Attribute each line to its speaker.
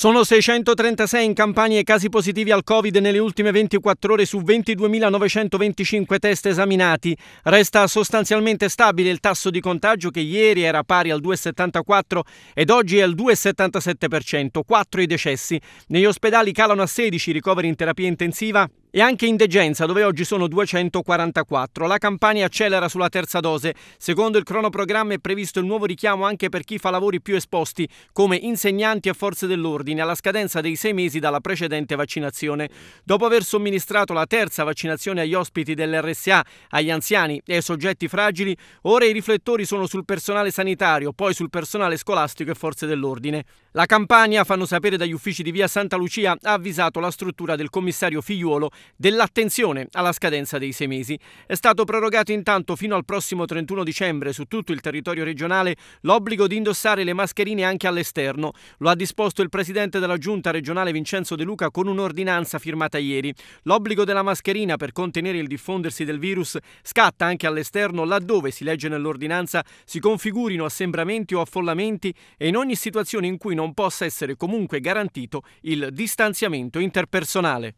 Speaker 1: Sono 636 in campagna i casi positivi al Covid nelle ultime 24 ore su 22.925 test esaminati. Resta sostanzialmente stabile il tasso di contagio che ieri era pari al 2,74 ed oggi è al 2,77%, 4 i decessi. Negli ospedali calano a 16 i ricoveri in terapia intensiva e anche in Degenza, dove oggi sono 244. La campagna accelera sulla terza dose. Secondo il cronoprogramma è previsto il nuovo richiamo anche per chi fa lavori più esposti, come insegnanti e forze dell'ordine, alla scadenza dei sei mesi dalla precedente vaccinazione. Dopo aver somministrato la terza vaccinazione agli ospiti dell'RSA, agli anziani e ai soggetti fragili, ora i riflettori sono sul personale sanitario, poi sul personale scolastico e forze dell'ordine. La campagna, fanno sapere dagli uffici di via Santa Lucia, ha avvisato la struttura del commissario Figliuolo dell'attenzione alla scadenza dei sei mesi. È stato prorogato intanto fino al prossimo 31 dicembre su tutto il territorio regionale l'obbligo di indossare le mascherine anche all'esterno. Lo ha disposto il presidente della giunta regionale Vincenzo De Luca con un'ordinanza firmata ieri. L'obbligo della mascherina per contenere il diffondersi del virus scatta anche all'esterno laddove, si legge nell'ordinanza, si configurino assembramenti o affollamenti e in ogni situazione in cui non possa essere comunque garantito il distanziamento interpersonale.